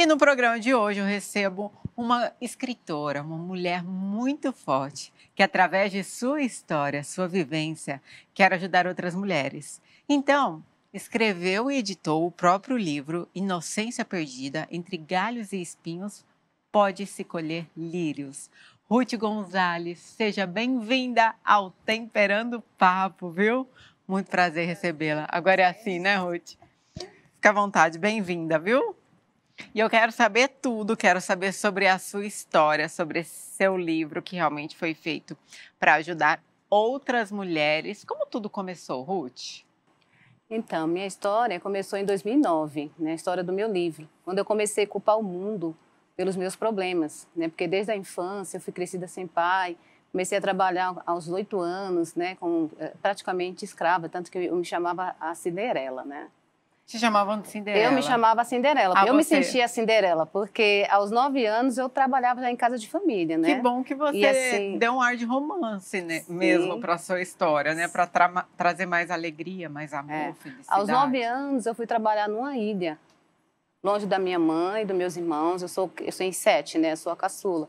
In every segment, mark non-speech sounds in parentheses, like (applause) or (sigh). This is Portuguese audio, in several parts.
E no programa de hoje eu recebo uma escritora, uma mulher muito forte, que através de sua história, sua vivência, quer ajudar outras mulheres. Então, escreveu e editou o próprio livro Inocência Perdida, Entre Galhos e Espinhos, Pode-se Colher Lírios. Ruth Gonzalez, seja bem-vinda ao Temperando Papo, viu? Muito prazer recebê-la. Agora é assim, né, Ruth? Fica à vontade, bem-vinda, viu? E eu quero saber tudo, quero saber sobre a sua história, sobre seu livro que realmente foi feito para ajudar outras mulheres. Como tudo começou, Ruth? Então, minha história começou em 2009, né, a história do meu livro, quando eu comecei a culpar o mundo pelos meus problemas, né, porque desde a infância eu fui crescida sem pai, comecei a trabalhar aos oito anos, né, com eh, praticamente escrava, tanto que eu me chamava a Cinderela, né, se chamavam de Cinderela? Eu me chamava Cinderela. Ah, eu você? me sentia Cinderela, porque aos nove anos eu trabalhava já em casa de família, né? Que bom que você assim, deu um ar de romance né? mesmo para a sua história, né? Para tra trazer mais alegria, mais é. amor, é. felicidade. Aos nove anos eu fui trabalhar numa ilha, longe da minha mãe, dos meus irmãos. Eu sou, eu sou em sete, né? Eu sou a caçula.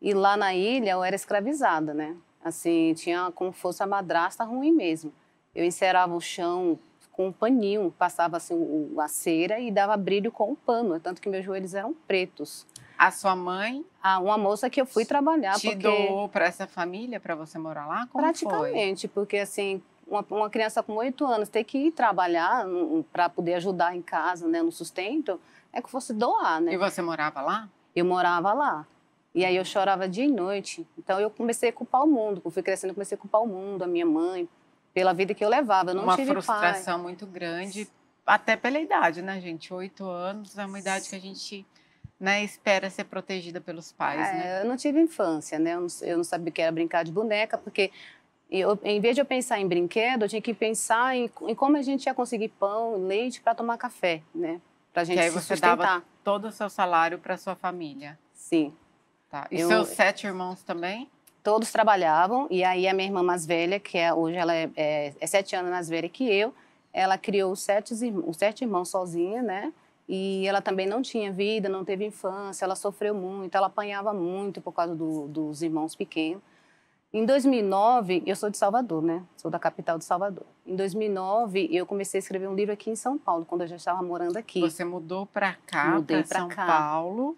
E lá na ilha eu era escravizada, né? Assim, tinha como fosse a madrasta ruim mesmo. Eu encerava o chão com um paninho, passava assim a cera e dava brilho com o um pano, é tanto que meus joelhos eram pretos. A sua mãe? A uma moça que eu fui trabalhar. Te porque... doou para essa família, para você morar lá? Como Praticamente, foi? porque assim, uma, uma criança com oito anos tem que ir trabalhar para poder ajudar em casa, né, no sustento, é que fosse doar, né? E você morava lá? Eu morava lá. E aí eu chorava dia e noite. Então eu comecei a culpar o mundo. Eu fui crescendo, comecei a culpar o mundo, a minha mãe, pela vida que eu levava. Eu não uma tive frustração pai. muito grande, até pela idade, né, gente? Oito anos é uma idade que a gente né, espera ser protegida pelos pais, é, né? Eu não tive infância, né? Eu não, eu não, sabia o que era brincar de boneca, porque eu, em vez de eu pensar em brinquedo, eu tinha que pensar em, em como a gente ia conseguir pão, leite para tomar café, né? Para a gente que aí você sustentar. dava todo o seu salário para sua família. Sim. Tá. E eu, seus sete irmãos também? todos trabalhavam e aí a minha irmã mais velha, que é, hoje ela é, é, é, sete anos mais velha que eu, ela criou os sete, os sete irmãos sozinha, né? E ela também não tinha vida, não teve infância, ela sofreu muito, ela apanhava muito por causa do, dos irmãos pequenos. Em 2009, eu sou de Salvador, né? Sou da capital de Salvador. Em 2009, eu comecei a escrever um livro aqui em São Paulo, quando eu já estava morando aqui. Você mudou para cá, para São cá. Paulo,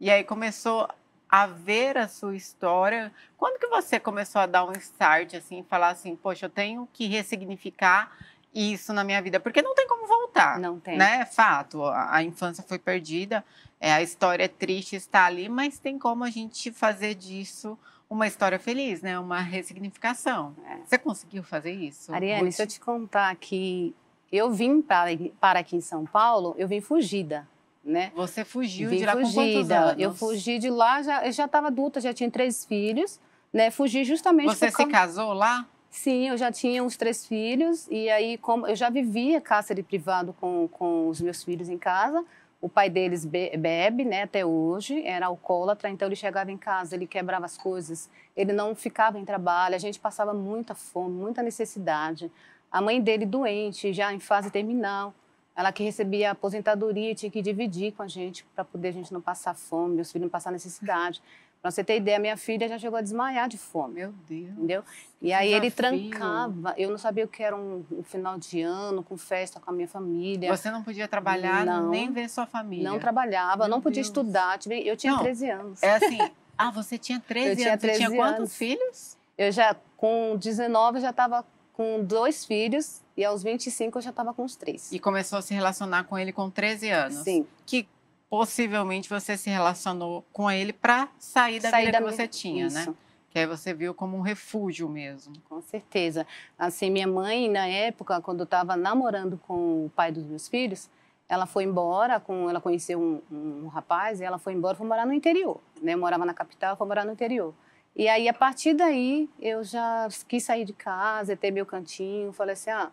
e aí começou a ver a sua história? Quando que você começou a dar um start assim, falar assim, poxa, eu tenho que ressignificar isso na minha vida, porque não tem como voltar. Não tem. Né? É fato, a, a infância foi perdida, é, a história é triste está ali, mas tem como a gente fazer disso uma história feliz, né? Uma ressignificação. É. Você conseguiu fazer isso? Ariane, Muito... se eu te contar que eu vim para aqui em São Paulo, eu vim fugida né? Você fugiu Vim de lá fugida. com quantos anos? Eu fugi de lá, já, eu já estava adulta, já tinha três filhos, né? Fugi justamente... Você se casou lá? Sim, eu já tinha uns três filhos e aí como eu já vivia cárcere privado com, com os meus filhos em casa, o pai deles bebe, né, até hoje, era alcoólatra, então ele chegava em casa, ele quebrava as coisas, ele não ficava em trabalho, a gente passava muita fome, muita necessidade. A mãe dele doente, já em fase terminal. Ela que recebia a aposentadoria e tinha que dividir com a gente para poder a gente não passar fome, meus filhos não passar necessidade. Para você ter ideia, minha filha já chegou a desmaiar de fome. Meu Deus. Entendeu? E aí ele trancava. Eu não sabia o que era um, um, final de ano, com festa com a minha família. Você não podia trabalhar, não, nem ver sua família. Não trabalhava, Meu não podia Deus. estudar. Eu tinha não, 13 anos. É assim. Ah, você tinha 13 eu anos. Tinha 13 você tinha quantos filhos? Eu já, com 19, já estava com dois filhos e aos 25 eu já estava com os três. E começou a se relacionar com ele com 13 anos. Sim. Que possivelmente você se relacionou com ele para sair da sair vida da que minha... você tinha, né? Isso. né? Que aí você viu como um refúgio mesmo. Com certeza. Assim, minha mãe, na época, quando eu estava namorando com o pai dos meus filhos, ela foi embora, com, ela conheceu um, um rapaz, e ela foi embora, foi morar no interior. Né? morava na capital, foi morar no interior. E aí, a partir daí, eu já quis sair de casa, ter meu cantinho. Falei assim, ah,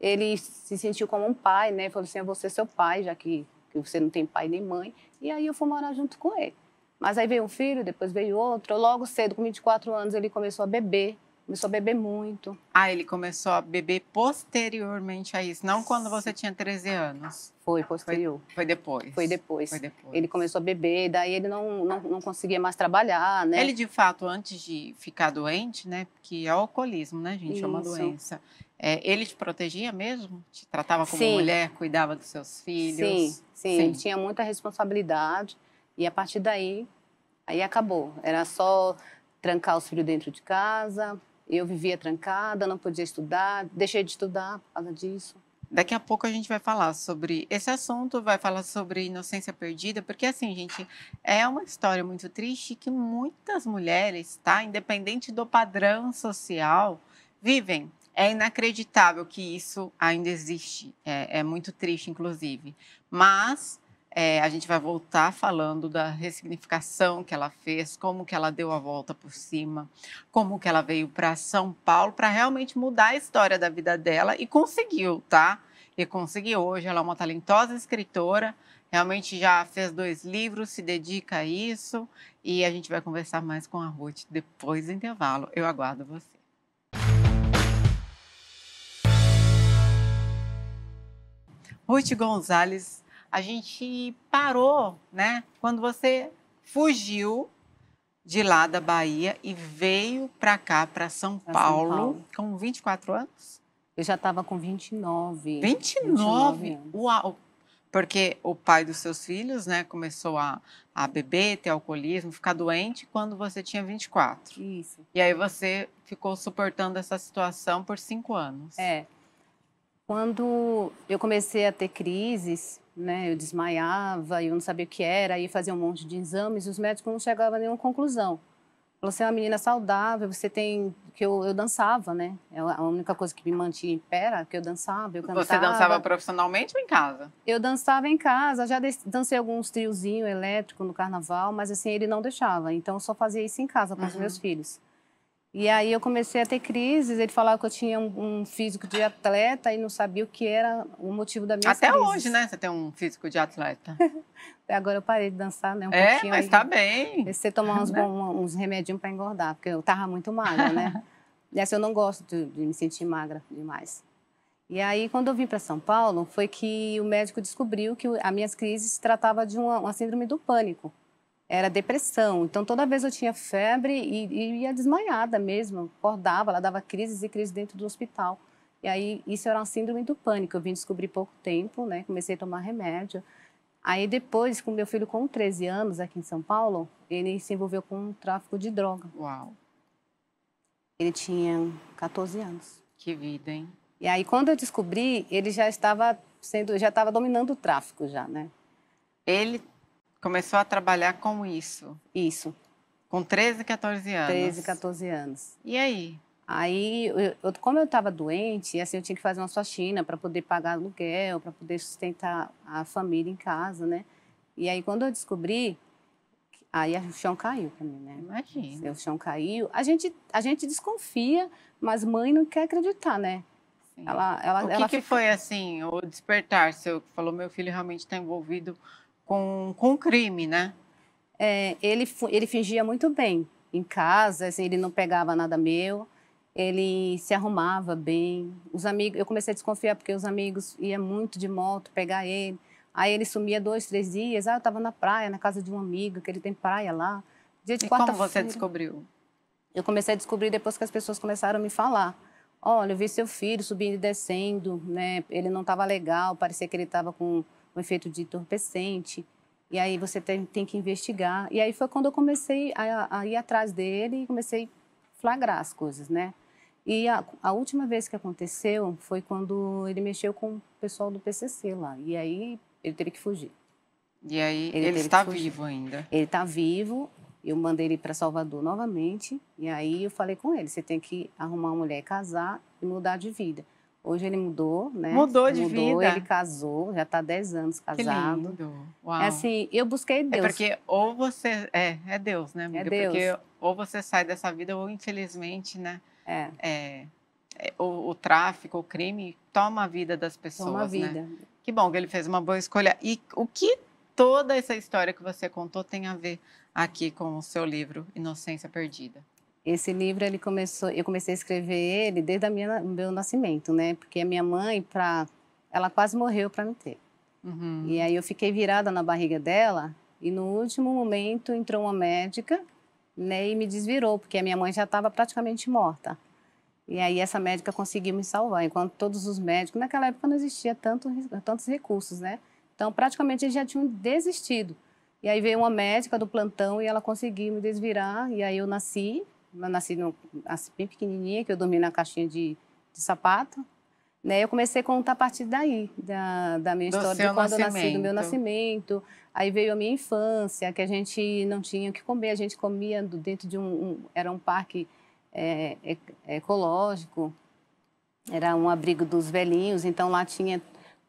ele se sentiu como um pai, né? Falou assim, eu vou ser seu pai, já que, que você não tem pai nem mãe. E aí, eu fui morar junto com ele. Mas aí veio um filho, depois veio outro. Logo cedo, com 24 anos, ele começou a beber. Começou a beber muito. Ah, ele começou a beber posteriormente a isso, não quando você tinha 13 anos. Foi posterior. Foi, foi, depois. foi, depois. Foi depois. Ele começou a beber, daí ele não, não, não, conseguia mais trabalhar, né? Ele, de fato, antes de ficar doente, né? Porque é o alcoolismo, né, gente? Isso. É uma doença. É, ele te protegia mesmo? Te tratava como sim. mulher, cuidava dos seus filhos? Sim, sim, sim. Ele tinha muita responsabilidade. E a partir daí, aí acabou. Era só trancar os filhos dentro de casa, eu vivia trancada, não podia estudar, deixei de estudar por causa disso. Daqui a pouco a gente vai falar sobre esse assunto, vai falar sobre inocência perdida, porque assim, gente, é uma história muito triste que muitas mulheres, tá, independente do padrão social, vivem. É inacreditável que isso ainda existe. É, é muito triste, inclusive. Mas é, a gente vai voltar falando da ressignificação que ela fez, como que ela deu a volta por cima, como que ela veio para São Paulo para realmente mudar a história da vida dela e conseguiu, tá? E conseguiu hoje. Ela é uma talentosa escritora, realmente já fez dois livros, se dedica a isso e a gente vai conversar mais com a Ruth depois do intervalo. Eu aguardo você. Ruth Gonzalez a gente parou, né? Quando você fugiu de lá da Bahia e veio para cá, para São, São, Paulo, com 24 anos? Eu já estava com 29. 29? 29 Uau! Porque o pai dos seus filhos, né, começou a, a beber, ter alcoolismo, ficar doente quando você tinha 24. Isso. E aí você ficou suportando essa situação por cinco anos. É. Quando eu comecei a ter crises, né? Eu desmaiava, eu não sabia o que era, aí fazia um monte de exames e os médicos não chegavam a nenhuma conclusão. Falou, você assim, ah, é uma menina saudável, você tem... que eu, eu dançava, né? É a única coisa que me mantinha em pé era que eu dançava, eu cantava. Você dançava profissionalmente ou em casa? Eu dançava em casa, já dancei alguns triozinho elétrico no carnaval, mas assim, ele não deixava. Então, eu só fazia isso em casa com uhum. os meus filhos. E aí eu comecei a ter crises. Ele falava que eu tinha um, um físico de atleta e não sabia o que era o motivo da minha Até crises. hoje, né? Você tem um físico de atleta. (laughs) Agora eu parei de dançar, né? Um é, pouquinho. mas aí, tá bem. Comecei tomar (laughs) uns, né? uns remedinhos para engordar, porque eu tava muito magra, né? (laughs) e assim, eu não gosto de, de me sentir magra demais. E aí, quando eu vim para São Paulo, foi que o médico descobriu que as minhas crises se tratava de uma, uma síndrome do pânico era depressão. Então, toda vez eu tinha febre e, e ia desmaiada mesmo. Acordava, ela dava crises e crises dentro do hospital. E aí, isso era uma síndrome do pânico. Eu vim descobrir pouco tempo, né? Comecei a tomar remédio. Aí, depois, com meu filho com 13 anos, aqui em São Paulo, ele se envolveu com um tráfico de droga. Uau! Ele tinha 14 anos. Que vida, hein? E aí, quando eu descobri, ele já estava sendo, já estava dominando o tráfico já, né? Ele começou a trabalhar com isso? Isso. Com 13, 14 anos? 13, 14 anos. E aí? Aí, eu, como eu estava doente, assim, eu tinha que fazer uma faxina para poder pagar aluguel, para poder sustentar a família em casa, né? E aí, quando eu descobri, aí o chão caiu para mim, né? Imagina. O chão caiu. A gente, a gente desconfia, mas mãe não quer acreditar, né? Ela, ela, o que, ela que foi, assim, o despertar Você falou, meu filho realmente está envolvido com, com crime, né? É, ele, ele fingia muito bem em casa, assim, ele não pegava nada meu, ele se arrumava bem. Os amigos, eu comecei a desconfiar porque os amigos iam muito de moto pegar ele. Aí ele sumia dois, três dias. Ah, eu estava na praia, na casa de um amigo, que ele tem praia lá. Dia de e como você descobriu? Eu comecei a descobrir depois que as pessoas começaram a me falar. Olha, eu vi seu filho subindo e descendo, né? Ele não estava legal, parecia que ele estava com um efeito de entorpecente. E aí você tem, tem que investigar. E aí foi quando eu comecei a, a ir atrás dele e comecei a flagrar as coisas, né? E a, a, última vez que aconteceu foi quando ele mexeu com o pessoal do PCC lá. E aí ele teve que fugir. E aí ele, ele está vivo ainda? Ele está vivo. Eu mandei ele para Salvador novamente. E aí eu falei com ele: você tem que arrumar uma mulher, casar e mudar de vida. Hoje ele mudou, né? Mudou de mudou, vida. Ele casou, já está 10 anos casado. Que lindo. É Uau. É assim, eu busquei é Deus. É porque ou você. É, é Deus, né, amiga? É Deus. Porque ou você sai dessa vida, ou infelizmente, né? É. é, é o, o, tráfico, o crime, toma a vida das pessoas. Toma a né? vida. Né? Que bom que ele fez uma boa escolha. E o que toda essa história que você contou tem a ver aqui com o seu livro Inocência Perdida? Esse livro ele começou, eu comecei a escrever ele desde a minha meu nascimento, né? Porque a minha mãe para ela quase morreu para me ter. Uhum. E aí eu fiquei virada na barriga dela e no último momento entrou uma médica, né, e me desvirou, porque a minha mãe já estava praticamente morta. E aí essa médica conseguiu me salvar, enquanto todos os médicos, naquela época não existia tanto, tantos recursos, né? Então, praticamente eles já tinham desistido. E aí veio uma médica do plantão e ela conseguiu me desvirar, e aí eu nasci eu nasci, no, nasci bem pequenininha, que eu dormi na caixinha de, de sapato. Né, eu comecei a contar a partir daí, da, da minha do história, de quando nascimento. eu nasci, do meu nascimento. Aí veio a minha infância, que a gente não tinha o que comer, a gente comia dentro de um. um era um parque é, é, ecológico, era um abrigo dos velhinhos, então lá tinha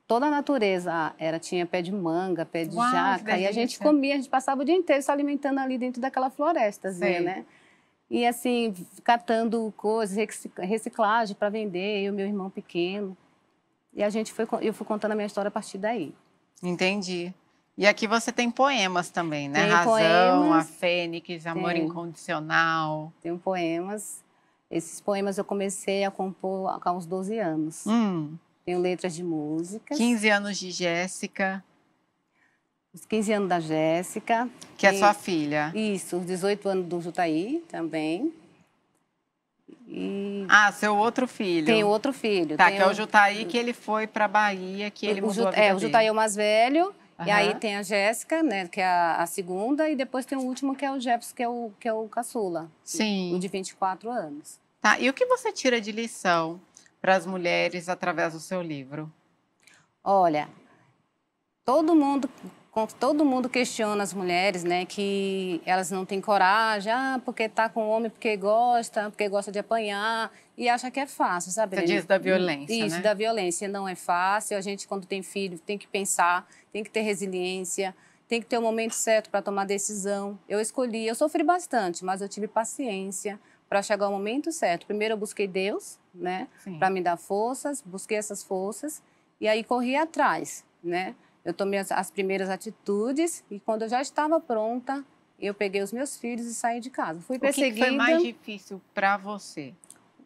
toda a natureza. Era, tinha pé de manga, pé de Uau, jaca, e a gente comia, a gente passava o dia inteiro se alimentando ali dentro daquela floresta, Sim. né? E assim, catando coisas, reciclagem para vender, eu o meu irmão pequeno. E a gente foi, eu fui contando a minha história a partir daí. Entendi. E aqui você tem poemas também, né? Tem Razão, poemas, a Fênix, Amor tem, Incondicional. tem poemas. Esses poemas eu comecei a compor há uns 12 anos. Hum. Tenho letras de músicas. 15 anos de Jéssica. Os 15 anos da Jéssica. Que é e, é sua filha. Isso, os 18 anos do Jutaí também. E... Ah, seu outro filho. Tem outro filho. Tá, que um... é o Jutaí que ele foi para Bahia, que ele o mudou É, o Jutaí é o mais velho. Uhum. E aí tem a Jéssica, né, que é a, a, segunda, e depois tem o último que é o Jefferson, que é o, que é o caçula. Sim. O de 24 anos. Tá, e o que você tira de lição para as mulheres através do seu livro? Olha, todo mundo todo mundo questiona as mulheres, né, que elas não têm coragem, ah, porque tá com homem, porque gosta, porque gosta de apanhar e acha que é fácil, sabe? Você diz da violência, Isso, né? da violência não é fácil. A gente quando tem filho tem que pensar, tem que ter resiliência, tem que ter o momento certo para tomar decisão. Eu escolhi, eu sofri bastante, mas eu tive paciência para chegar ao momento certo. Primeiro eu busquei Deus, né, para me dar forças, busquei essas forças e aí corri atrás, né? Eu tomei as, as primeiras atitudes e quando eu já estava pronta, eu peguei os meus filhos e saí de casa. Fui perseguida. O que, foi mais difícil para você,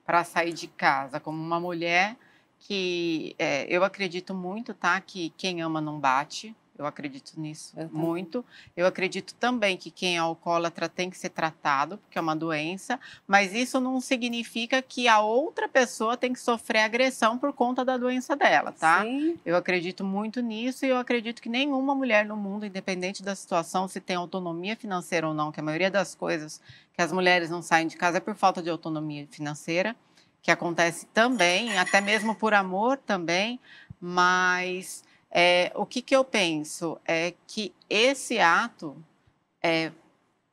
para sair de casa, como uma mulher que é, eu acredito muito, tá, que quem ama não bate. Eu acredito nisso eu muito. Eu acredito também que quem é alcoólatra tem que ser tratado, porque é uma doença, mas isso não significa que a outra pessoa tem que sofrer agressão por conta da doença dela, tá? Sim. Eu acredito muito nisso e eu acredito que nenhuma mulher no mundo, independente da situação, se tem autonomia financeira ou não, que a maioria das coisas que as mulheres não saem de casa é por falta de autonomia financeira, que acontece também, até mesmo por amor também, mas é, o que, que eu penso é que esse ato é,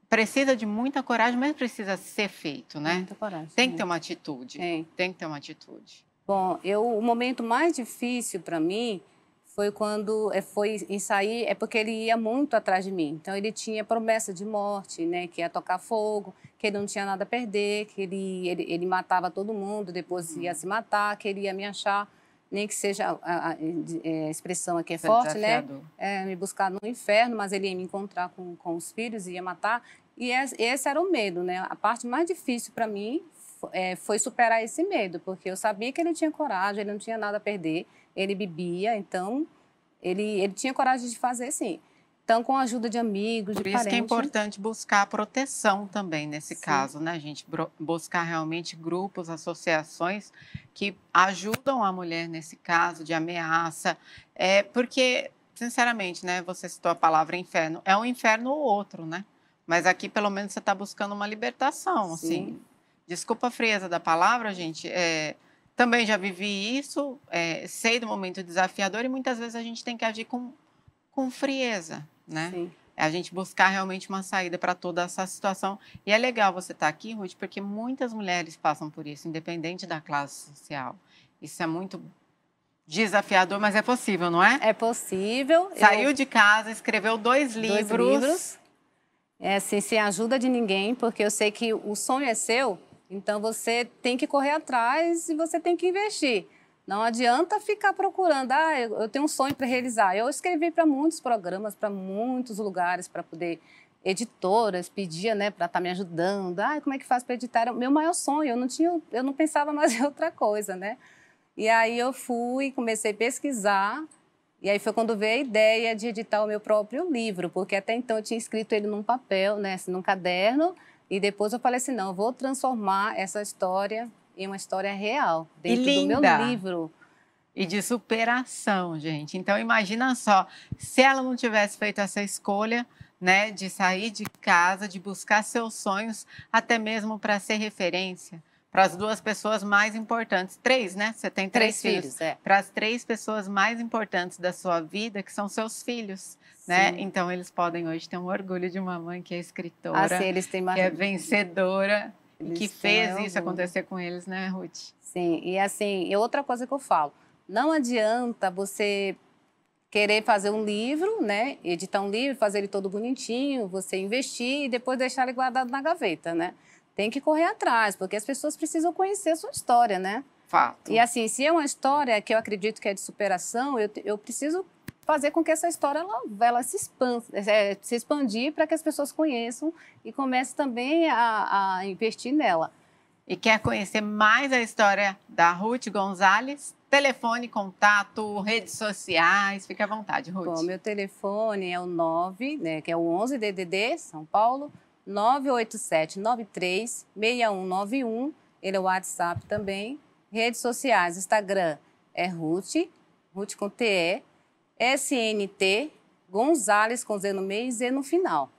precisa de muita coragem, mas precisa ser feito, né? Muita coragem. Tem que né? ter uma atitude. É. Tem que ter uma atitude. Bom, eu o momento mais difícil para mim foi quando é, foi em sair, é porque ele ia muito atrás de mim. Então ele tinha promessa de morte, né, que ia tocar fogo, que ele não tinha nada a perder, que ele ele, ele matava todo mundo, depois ia hum. se matar, que ele ia me achar nem que seja a, a, a é, expressão aqui é Foi é forte, né? desafiador. né? É, me buscar no inferno, mas ele ia me encontrar com, com os filhos, ia matar. E esse era o medo, né? A parte mais difícil para mim é, foi superar esse medo, porque eu sabia que ele tinha coragem, ele não tinha nada a perder, ele bebia, então ele, ele tinha coragem de fazer sim. Então, com a ajuda de amigos, de Por isso que é né? importante buscar proteção também nesse sim. caso, né, gente? Buscar realmente grupos, associações que ajudam a mulher nesse caso de ameaça. É, porque, sinceramente, né, você citou a palavra inferno. É um inferno ou outro, né? Mas aqui, pelo menos, você está buscando uma libertação, sim. assim. Desculpa a frieza da palavra, gente. É, também já vivi isso, é, sei do momento desafiador e muitas vezes a gente tem que agir com, com frieza né? Sim. É a gente buscar realmente uma saída para toda essa situação. E é legal você estar tá aqui, Ruth, porque muitas mulheres passam por isso, independente da classe social. Isso é muito desafiador, mas é possível, não é? É possível. Saiu Eu... de casa, escreveu dois livros. Dois livros. É, assim, sem ajuda de ninguém, porque eu sei que o sonho é seu, então você tem que correr atrás e você tem que investir. Não adianta ficar procurando, ah, eu tenho um sonho para realizar. Eu escrevi para muitos programas, para muitos lugares, para poder editoras pedia, né, para estar tá me ajudando. Ah, como é que faz para editar? Era o meu maior sonho. Eu não tinha, eu não pensava (laughs) mais em outra coisa, né? E aí eu fui, comecei a pesquisar. E aí foi quando veio a ideia de editar o meu próprio livro, porque até então eu tinha escrito ele num papel, né, assim, num caderno. E depois eu falei assim, não, eu vou transformar essa história e uma história real dentro do meu livro. E de superação, gente. Então imagina só, se ela não tivesse feito essa escolha, né, de sair de casa, de buscar seus sonhos, até mesmo para ser referência para as duas pessoas mais importantes, três, né? Você tem três, três filhos, filhos é. para as três pessoas mais importantes da sua vida, que são seus filhos. Né? Então eles podem hoje ter um orgulho de uma mãe que é escritora, ah, sim, eles têm que é vencedora, eles que fez isso acontecer com eles, né, Ruth? Sim, e assim, e outra coisa que eu falo, não adianta você querer fazer um livro, né, editar um livro, fazer ele todo bonitinho, você investir e depois deixar ele guardado na gaveta, né? Tem que correr atrás, porque as pessoas precisam conhecer a sua história, né? Fato. E assim, se é uma história que eu acredito que é de superação, eu, eu preciso fazer com que essa história ela, ela se, expanda, é, se expandir para que as pessoas conheçam e comecem também a, a investir nela. E quer conhecer mais a história da Ruth Gonzalez? Telefone, contato, redes sociais, fique à vontade, Ruth. Bom, meu telefone é o 9, né, que é o 11 DDD, São Paulo, 987-93-6191, Ele é o WhatsApp também. Redes sociais, Instagram é Ruth, Ruth com TE, SNT Gonzales com Z no meio e Z no final.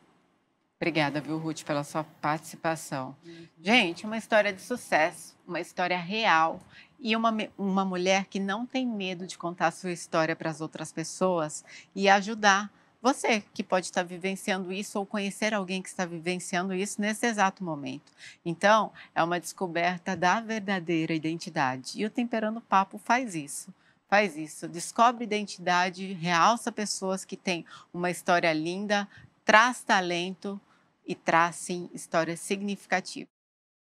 Obrigada, viu, Ruth, pela sua participação. Gente, uma história de sucesso, uma história real e uma, uma mulher que não tem medo de contar sua história para as outras pessoas e ajudar você que pode estar vivenciando isso ou conhecer alguém que está vivenciando isso nesse exato momento. Então, é uma descoberta da verdadeira identidade. E o Temperando Papo faz isso. Faz isso, descobre identidade, realça pessoas que têm uma história linda, traz talento e traz sim histórias significativas.